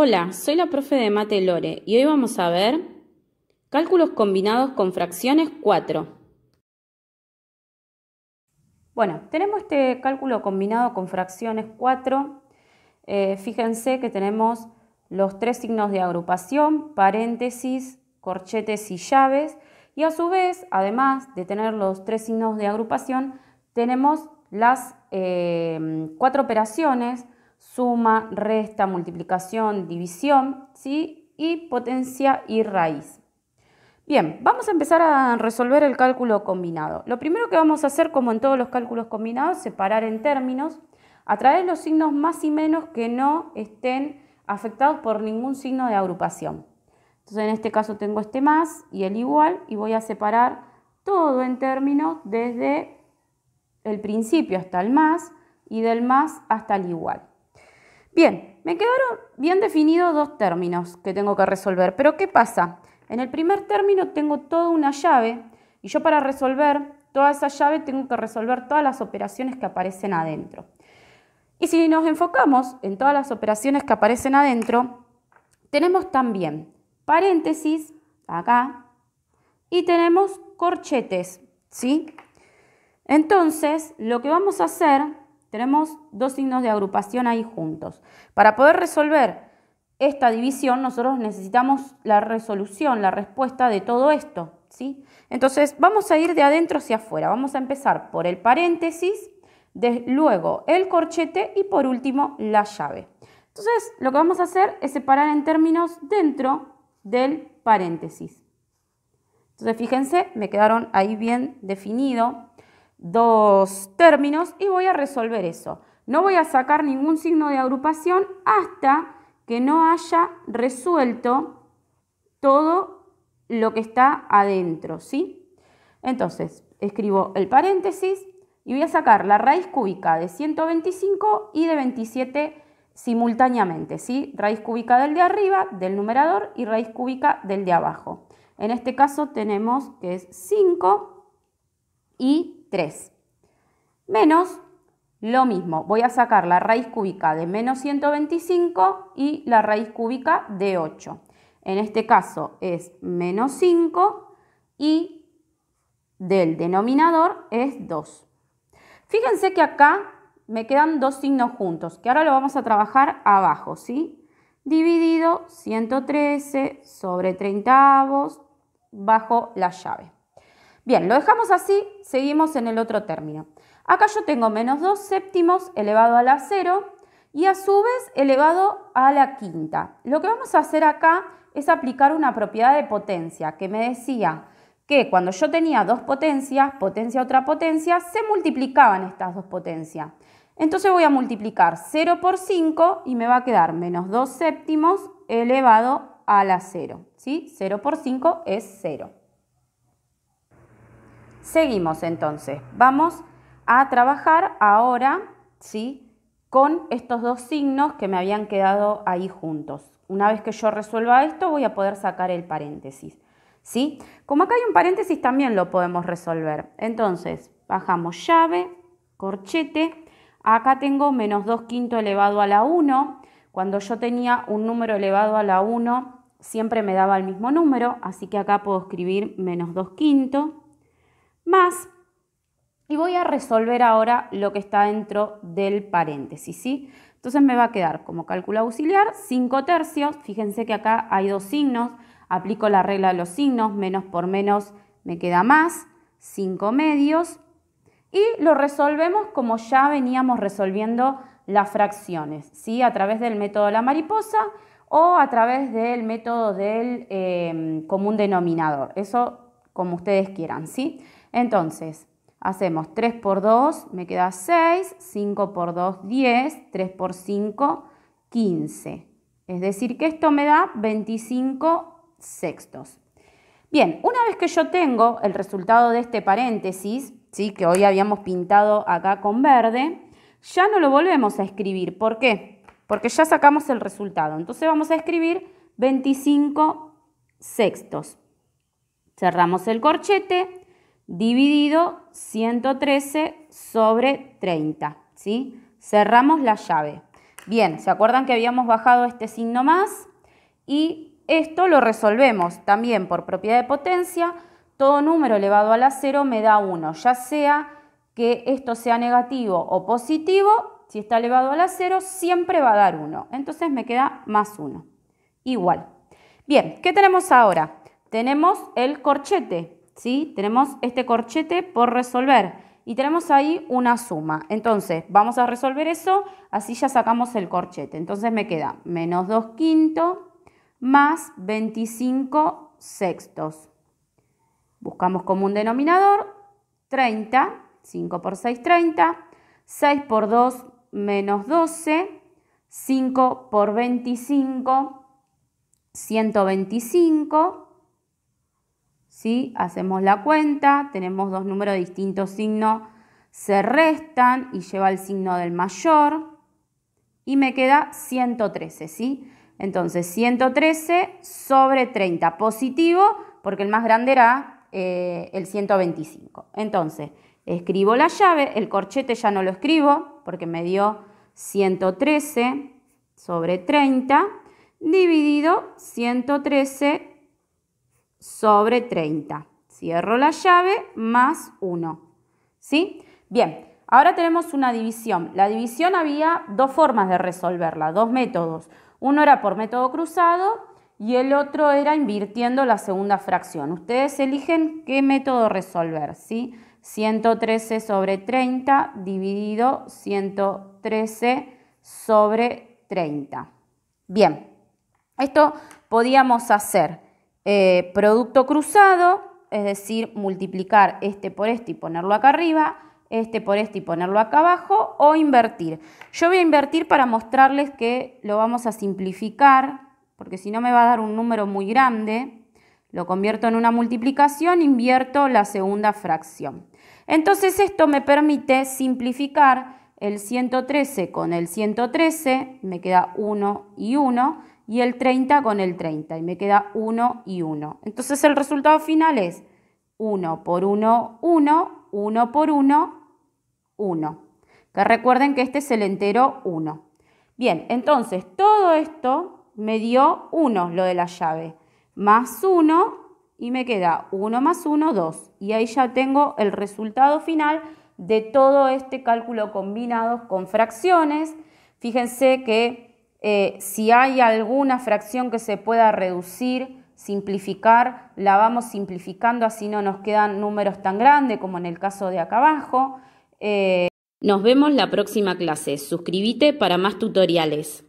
Hola, soy la profe de Mate Lore y hoy vamos a ver cálculos combinados con fracciones 4. Bueno, tenemos este cálculo combinado con fracciones 4. Eh, fíjense que tenemos los tres signos de agrupación, paréntesis, corchetes y llaves. Y a su vez, además de tener los tres signos de agrupación, tenemos las eh, cuatro operaciones suma, resta, multiplicación, división, ¿sí? Y potencia y raíz. Bien, vamos a empezar a resolver el cálculo combinado. Lo primero que vamos a hacer, como en todos los cálculos combinados, separar en términos, a través de los signos más y menos que no estén afectados por ningún signo de agrupación. Entonces en este caso tengo este más y el igual y voy a separar todo en términos desde el principio hasta el más y del más hasta el igual. Bien, me quedaron bien definidos dos términos que tengo que resolver, pero ¿qué pasa? En el primer término tengo toda una llave y yo para resolver toda esa llave tengo que resolver todas las operaciones que aparecen adentro. Y si nos enfocamos en todas las operaciones que aparecen adentro, tenemos también paréntesis acá y tenemos corchetes, ¿sí? Entonces, lo que vamos a hacer tenemos dos signos de agrupación ahí juntos. Para poder resolver esta división, nosotros necesitamos la resolución, la respuesta de todo esto. ¿sí? Entonces, vamos a ir de adentro hacia afuera. Vamos a empezar por el paréntesis, luego el corchete y por último la llave. Entonces, lo que vamos a hacer es separar en términos dentro del paréntesis. Entonces, fíjense, me quedaron ahí bien definido dos términos y voy a resolver eso. No voy a sacar ningún signo de agrupación hasta que no haya resuelto todo lo que está adentro, ¿sí? Entonces, escribo el paréntesis y voy a sacar la raíz cúbica de 125 y de 27 simultáneamente, ¿sí? Raíz cúbica del de arriba, del numerador y raíz cúbica del de abajo. En este caso tenemos que es 5 y 3. Menos lo mismo, voy a sacar la raíz cúbica de menos 125 y la raíz cúbica de 8. En este caso es menos 5 y del denominador es 2. Fíjense que acá me quedan dos signos juntos, que ahora lo vamos a trabajar abajo, ¿sí? Dividido 113 sobre 30 bajo la llave. Bien, lo dejamos así, seguimos en el otro término. Acá yo tengo menos 2 séptimos elevado a la 0 y a su vez elevado a la quinta. Lo que vamos a hacer acá es aplicar una propiedad de potencia que me decía que cuando yo tenía dos potencias, potencia otra potencia, se multiplicaban estas dos potencias. Entonces voy a multiplicar 0 por 5 y me va a quedar menos 2 séptimos elevado a la 0. ¿sí? 0 por 5 es 0. Seguimos entonces. Vamos a trabajar ahora, ¿sí? Con estos dos signos que me habían quedado ahí juntos. Una vez que yo resuelva esto, voy a poder sacar el paréntesis. ¿Sí? Como acá hay un paréntesis, también lo podemos resolver. Entonces, bajamos llave, corchete. Acá tengo menos 2 quinto elevado a la 1. Cuando yo tenía un número elevado a la 1, siempre me daba el mismo número, así que acá puedo escribir menos 2 quinto más, y voy a resolver ahora lo que está dentro del paréntesis, ¿sí? Entonces me va a quedar como cálculo auxiliar 5 tercios, fíjense que acá hay dos signos, aplico la regla de los signos, menos por menos me queda más, 5 medios, y lo resolvemos como ya veníamos resolviendo las fracciones, ¿sí? a través del método de la mariposa o a través del método del eh, común denominador, eso como ustedes quieran. ¿sí? Entonces, hacemos 3 por 2, me queda 6, 5 por 2, 10, 3 por 5, 15. Es decir, que esto me da 25 sextos. Bien, una vez que yo tengo el resultado de este paréntesis, ¿sí? que hoy habíamos pintado acá con verde, ya no lo volvemos a escribir. ¿Por qué? Porque ya sacamos el resultado. Entonces vamos a escribir 25 sextos. Cerramos el corchete, dividido 113 sobre 30. ¿sí? Cerramos la llave. Bien, ¿se acuerdan que habíamos bajado este signo más? Y esto lo resolvemos también por propiedad de potencia. Todo número elevado a la 0 me da 1, ya sea que esto sea negativo o positivo, si está elevado a la 0 siempre va a dar 1. Entonces me queda más 1. Igual. Bien, ¿qué tenemos ahora? Tenemos el corchete, tenemos este corchete por resolver y tenemos ahí una suma. Entonces, vamos a resolver eso, así ya sacamos el corchete. Entonces me queda menos 2 quinto más 25 sextos. Buscamos como un denominador, 30, 5 por 6, 30, 6 por 2, menos 12, 5 por 25, 125, Hacemos la cuenta, tenemos dos números de distintos signos, se restan y lleva el signo del mayor y me queda 113, ¿sí? Entonces 113 sobre 30, positivo, porque el más grande era eh, el 125. Entonces escribo la llave, el corchete ya no lo escribo porque me dio 113 sobre 30 dividido 113 sobre 30. Cierro la llave, más 1. ¿Sí? Bien, ahora tenemos una división. La división había dos formas de resolverla, dos métodos. Uno era por método cruzado y el otro era invirtiendo la segunda fracción. Ustedes eligen qué método resolver, ¿sí? 113 sobre 30 dividido 113 sobre 30. Bien, esto podíamos hacer eh, producto cruzado, es decir, multiplicar este por este y ponerlo acá arriba, este por este y ponerlo acá abajo, o invertir. Yo voy a invertir para mostrarles que lo vamos a simplificar, porque si no me va a dar un número muy grande. Lo convierto en una multiplicación, invierto la segunda fracción. Entonces esto me permite simplificar el 113 con el 113, me queda 1 y 1, y el 30 con el 30 y me queda 1 y 1. Entonces el resultado final es 1 por 1, 1, 1 por 1, 1. Que recuerden que este es el entero 1. Bien, entonces todo esto me dio 1 lo de la llave, más 1 y me queda 1 más 1, 2. Y ahí ya tengo el resultado final de todo este cálculo combinado con fracciones. Fíjense que eh, si hay alguna fracción que se pueda reducir, simplificar, la vamos simplificando, así no nos quedan números tan grandes como en el caso de acá abajo. Eh, nos vemos la próxima clase. Suscríbete para más tutoriales.